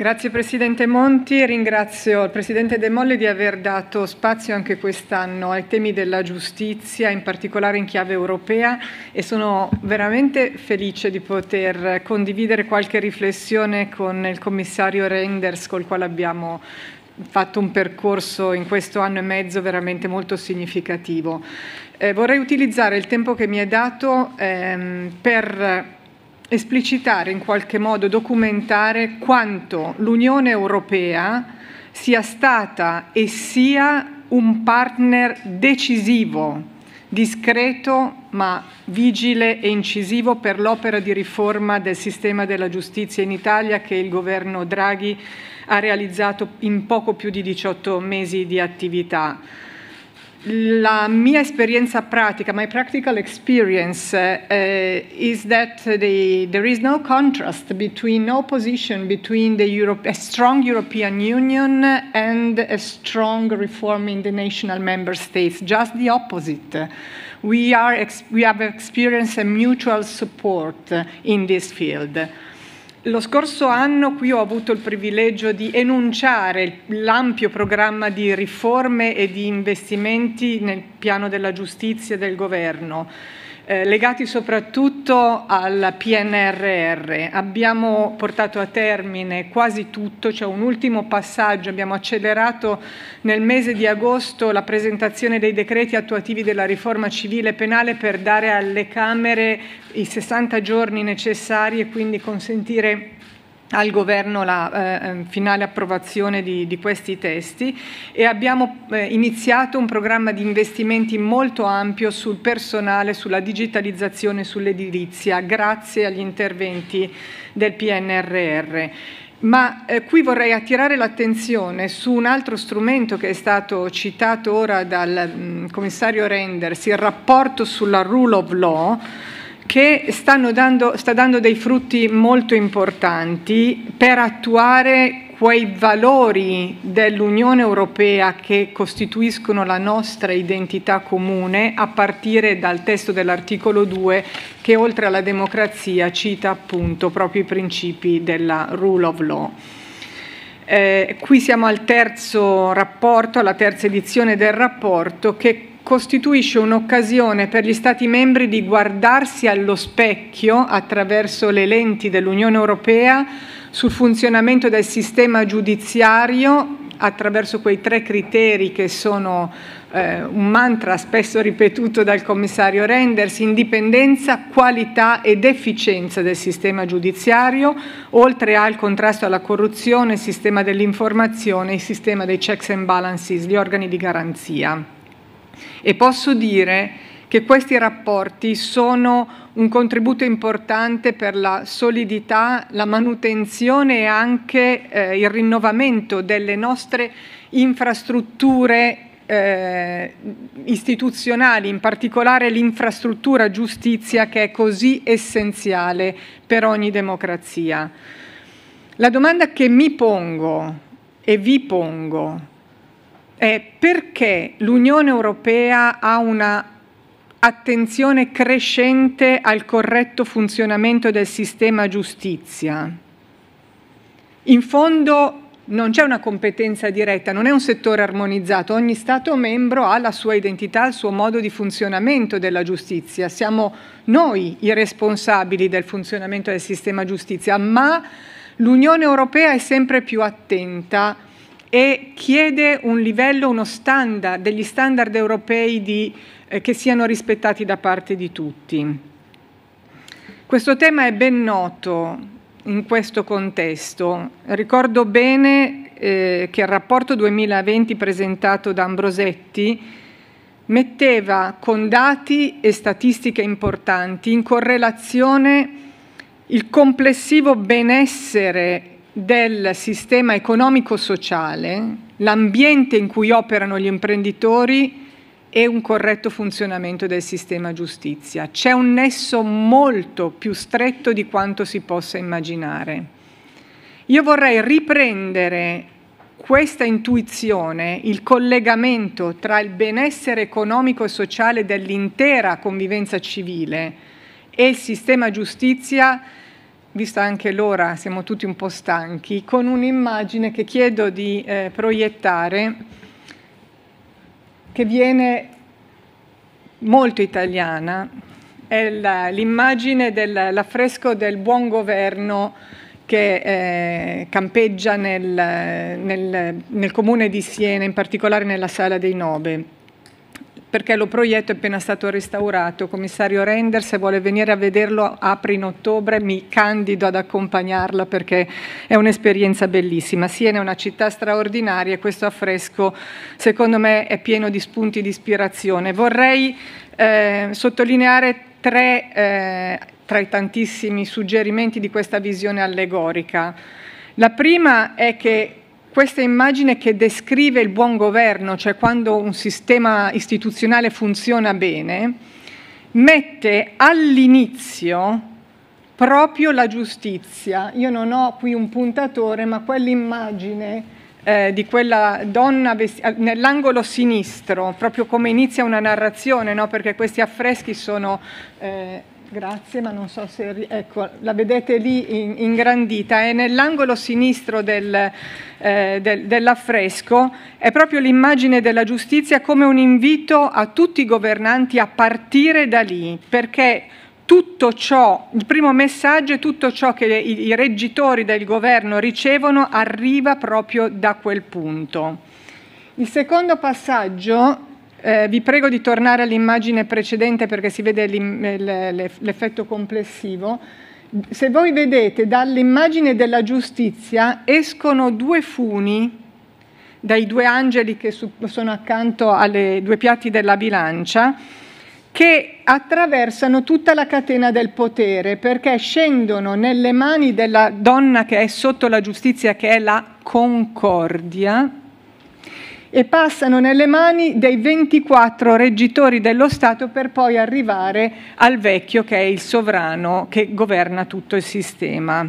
Grazie Presidente Monti, ringrazio il Presidente De Molle di aver dato spazio anche quest'anno ai temi della giustizia, in particolare in chiave europea e sono veramente felice di poter condividere qualche riflessione con il Commissario Renders col quale abbiamo fatto un percorso in questo anno e mezzo veramente molto significativo. Eh, vorrei utilizzare il tempo che mi è dato ehm, per esplicitare, in qualche modo documentare quanto l'Unione Europea sia stata e sia un partner decisivo, discreto ma vigile e incisivo per l'opera di riforma del sistema della giustizia in Italia che il governo Draghi ha realizzato in poco più di 18 mesi di attività la mia esperienza pratica, my practical experience, uh, uh, is that the, there is no contrast between, no position between the Europe, a strong European Union and a strong reform in the national member states, just the opposite. We, are, we have experienced a mutual support eh, in this field. Lo scorso anno qui ho avuto il privilegio di enunciare l'ampio programma di riforme e di investimenti nel piano della giustizia del governo eh, legati soprattutto al PNRR. Abbiamo portato a termine quasi tutto, c'è cioè un ultimo passaggio, abbiamo accelerato nel mese di agosto la presentazione dei decreti attuativi della riforma civile e penale per dare alle Camere i 60 giorni necessari e quindi consentire al governo la eh, ehm, finale approvazione di, di, questi testi e abbiamo eh, iniziato un programma di investimenti molto ampio sul personale, sulla digitalizzazione, sull'edilizia, grazie agli interventi del PNRR. Ma eh, qui vorrei attirare l'attenzione su un altro strumento che è stato citato ora dal mh, mm, commissario Renders, il rapporto sulla rule of law, che dando, sta dando dei frutti molto importanti per attuare quei valori dell'Unione Europea che costituiscono la nostra identità comune, a partire dal testo dell'articolo 2 che oltre alla democrazia cita appunto proprio i principi della rule of law. Eh, qui siamo al terzo rapporto, alla terza edizione del rapporto che costituisce un'occasione per gli Stati membri di guardarsi allo specchio attraverso le lenti dell'Unione Europea sul funzionamento del sistema giudiziario attraverso quei tre criteri che sono eh, un mantra spesso ripetuto dal commissario Renders, indipendenza, qualità ed efficienza del sistema giudiziario, oltre al contrasto alla corruzione, sistema dell'informazione, sistema dei checks and balances, gli organi di garanzia. E posso dire che questi rapporti sono un contributo importante per la solidità, la manutenzione e anche eh, il rinnovamento delle nostre infrastrutture eh, istituzionali, in particolare l'infrastruttura giustizia che è così essenziale per ogni democrazia. La domanda che mi pongo e vi pongo è perché l'Unione Europea ha una attenzione crescente al corretto funzionamento del sistema giustizia. In fondo non c'è una competenza diretta, non è un settore armonizzato, ogni Stato membro ha la sua identità, il suo modo di funzionamento della giustizia, siamo noi i responsabili del funzionamento del sistema giustizia, ma l'Unione Europea è sempre più attenta e chiede un livello, uno standard, degli standard europei di, eh, che siano rispettati da parte di tutti. Questo tema è ben noto in questo contesto. Ricordo bene eh, che il rapporto 2020 presentato da Ambrosetti metteva con dati e statistiche importanti in correlazione il complessivo benessere del sistema economico-sociale, l'ambiente in cui operano gli imprenditori e un corretto funzionamento del sistema giustizia. C'è un nesso molto più stretto di quanto si possa immaginare. Io vorrei riprendere questa intuizione, il collegamento tra il benessere economico e sociale dell'intera convivenza civile e il sistema giustizia vista anche l'ora, siamo tutti un po' stanchi, con un'immagine che chiedo di eh, proiettare, che viene molto italiana, è la, l'immagine dell'affresco del buon governo che eh, campeggia nel, nel, nel comune di Siena, in particolare nella Sala dei Nobel perché lo proietto è appena stato restaurato. Commissario Render, se vuole venire a vederlo, apre in ottobre, mi candido ad accompagnarla perché è un'esperienza bellissima. Siena è una città straordinaria e questo affresco, secondo me, è pieno di spunti di ispirazione. Vorrei eh, sottolineare tre, eh, tra i tantissimi suggerimenti di questa visione allegorica. La prima è che questa immagine che descrive il buon governo, cioè quando un sistema istituzionale funziona bene, mette all'inizio proprio la giustizia. Io non ho qui un puntatore, ma quell'immagine eh, di quella donna vesti- eh, nell'angolo sinistro, proprio come inizia una narrazione, no? perché questi affreschi sono... Eh, Grazie, ma non so se... Ecco, la vedete lì in, ingrandita, è nell'angolo sinistro del, eh, del, dell'affresco, è proprio l'immagine della giustizia come un invito a tutti i governanti a partire da lì, perché tutto ciò, il primo messaggio è tutto ciò che i, i reggitori del governo ricevono arriva proprio da quel punto. Il secondo passaggio eh, vi prego di tornare all'immagine precedente perché si vede l'effetto complessivo. Se voi vedete dall'immagine della giustizia escono due funi dai due angeli che sono accanto alle due piatti della bilancia che attraversano tutta la catena del potere perché scendono nelle mani della donna che è sotto la giustizia che è la concordia e passano nelle mani dei 24 reggitori dello Stato per poi arrivare al vecchio che è il sovrano che governa tutto il sistema.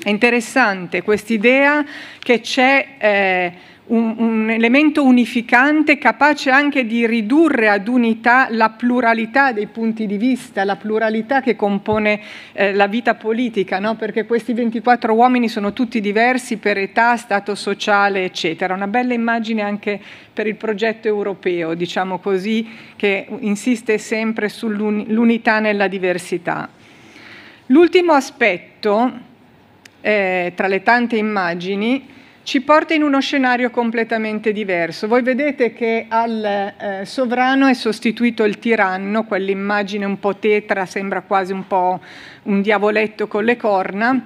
È interessante questa idea che c'è eh, un, un, elemento unificante capace anche di ridurre ad unità la pluralità dei punti di vista, la pluralità che compone eh, la vita politica, no? perché questi 24 uomini sono tutti diversi per età, stato sociale, eccetera. Una bella immagine anche per il progetto europeo, diciamo così, che insiste sempre sull'unità nella diversità. L'ultimo aspetto, eh, tra le tante immagini, ci porta in uno scenario completamente diverso. Voi vedete che al eh, sovrano è sostituito il tiranno, quell'immagine un po' tetra, sembra quasi un po' un diavoletto con le corna,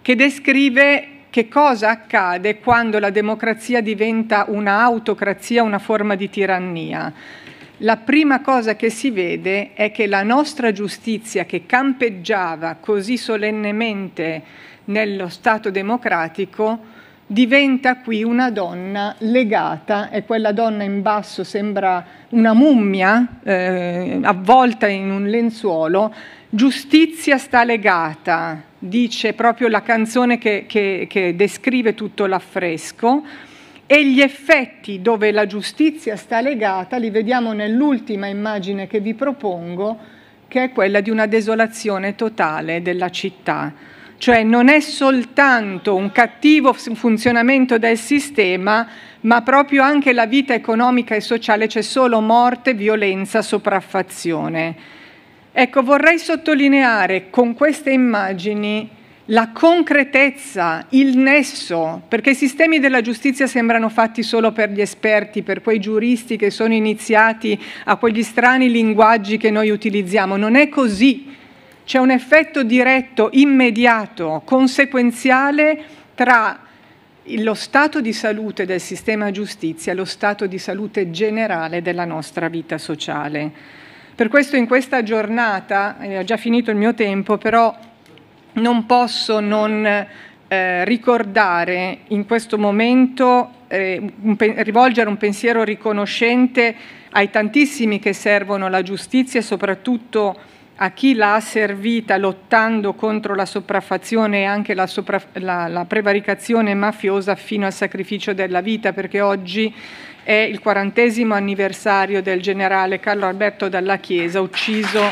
che descrive che cosa accade quando la democrazia diventa un'autocrazia, una forma di tirannia. La prima cosa che si vede è che la nostra giustizia che campeggiava così solennemente nello Stato democratico diventa qui una donna legata e quella donna in basso sembra una mummia eh, avvolta in un lenzuolo. Giustizia sta legata, dice proprio la canzone che, che, che descrive tutto l'affresco. E gli effetti dove la giustizia sta legata li vediamo nell'ultima immagine che vi propongo, che è quella di una desolazione totale della città cioè non è soltanto un cattivo funzionamento del sistema, ma proprio anche la vita economica e sociale c'è cioè solo morte, violenza, sopraffazione. Ecco, vorrei sottolineare con queste immagini la concretezza, il nesso, perché i sistemi della giustizia sembrano fatti solo per gli esperti, per quei giuristi che sono iniziati a quegli strani linguaggi che noi utilizziamo. Non è così c'è un effetto diretto, immediato, conseguenziale tra lo stato di salute del sistema giustizia e lo stato di salute generale della nostra vita sociale. Per questo in questa giornata, eh, ho già finito il mio tempo, però non posso non eh, ricordare in questo momento, eh, un rivolgere un pensiero riconoscente ai tantissimi che servono la giustizia e soprattutto a chi l'ha servita lottando contro la sopraffazione e anche la, sopra, la, la, prevaricazione mafiosa fino al sacrificio della vita, perché oggi è il quarantesimo anniversario del generale Carlo Alberto Dalla Chiesa, ucciso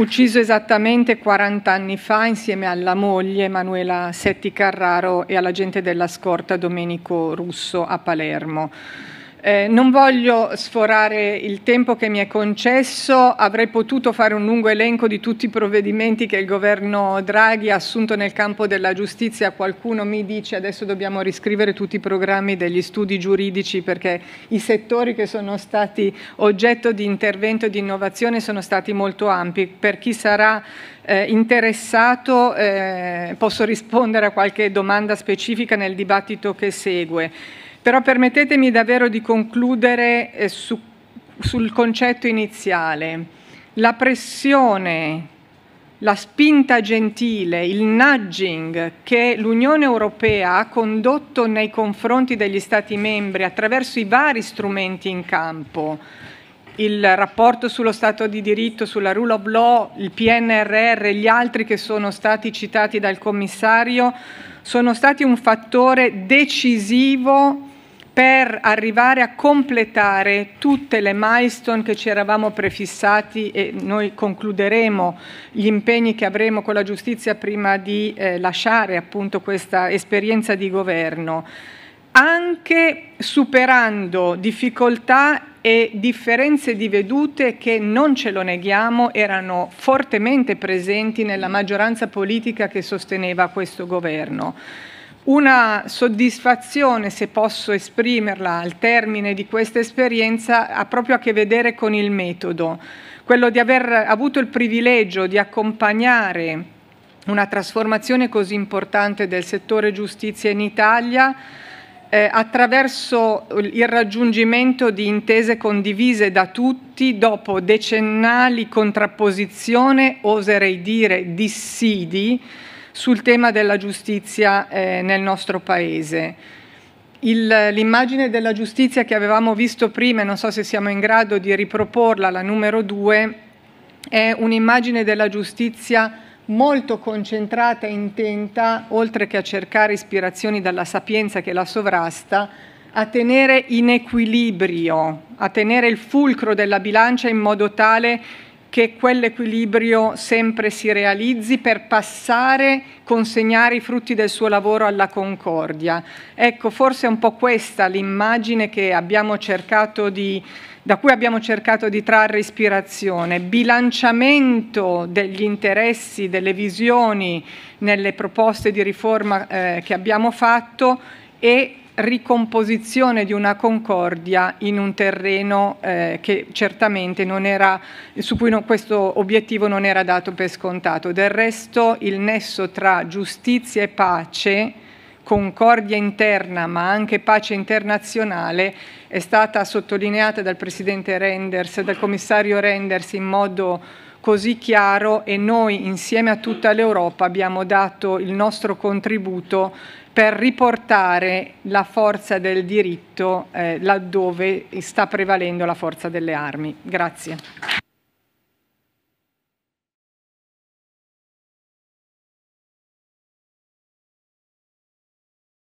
ucciso esattamente 40 anni fa insieme alla moglie Emanuela Setti Carraro e all'agente della scorta Domenico Russo a Palermo. Eh, non voglio sforare il tempo che mi è concesso, avrei potuto fare un lungo elenco di tutti i provvedimenti che il governo Draghi ha assunto nel campo della giustizia, qualcuno mi dice adesso dobbiamo riscrivere tutti i programmi degli studi giuridici perché i settori che sono stati oggetto di intervento e di innovazione sono stati molto ampi, per chi sarà eh, interessato eh, posso rispondere a qualche domanda specifica nel dibattito che segue. Però permettetemi davvero di concludere eh, su, sul concetto iniziale. La pressione, la spinta gentile, il nudging che l'Unione Europea ha condotto nei confronti degli Stati membri attraverso i vari strumenti in campo, il rapporto sullo Stato di diritto, sulla rule of law, il PNRR e gli altri che sono stati citati dal commissario, sono stati un fattore decisivo per arrivare a completare tutte le milestone che ci eravamo prefissati e noi concluderemo gli impegni che avremo con la giustizia prima di eh, lasciare appunto questa esperienza di governo, anche superando difficoltà e differenze di vedute che non ce lo neghiamo erano fortemente presenti nella maggioranza politica che sosteneva questo governo. Una soddisfazione, se posso esprimerla al termine di questa esperienza, ha proprio a che vedere con il metodo, quello di aver avuto il privilegio di accompagnare una trasformazione così importante del settore giustizia in Italia eh, attraverso il raggiungimento di intese condivise da tutti dopo decennali contrapposizione, oserei dire dissidi, sul tema della giustizia eh, nel nostro Paese. Il, l'immagine della giustizia che avevamo visto prima, e non so se siamo in grado di riproporla, la numero due, è un'immagine della giustizia molto concentrata e intenta, oltre che a cercare ispirazioni dalla sapienza che la sovrasta, a tenere in equilibrio, a tenere il fulcro della bilancia in modo tale che quell'equilibrio sempre si realizzi per passare, consegnare i frutti del suo lavoro alla concordia. Ecco, forse è un po' questa l'immagine di, da cui abbiamo cercato di trarre ispirazione, bilanciamento degli interessi, delle visioni nelle proposte di riforma eh, che abbiamo fatto e ricomposizione di una concordia in un terreno eh, che certamente non era, su cui non, questo obiettivo non era dato per scontato. Del resto il nesso tra giustizia e pace concordia interna ma anche pace internazionale è stata sottolineata dal Presidente Renders, dal Commissario Renders in modo così chiaro e noi insieme a tutta l'Europa abbiamo dato il nostro contributo per riportare la forza del diritto eh, laddove sta prevalendo la forza delle armi. Grazie.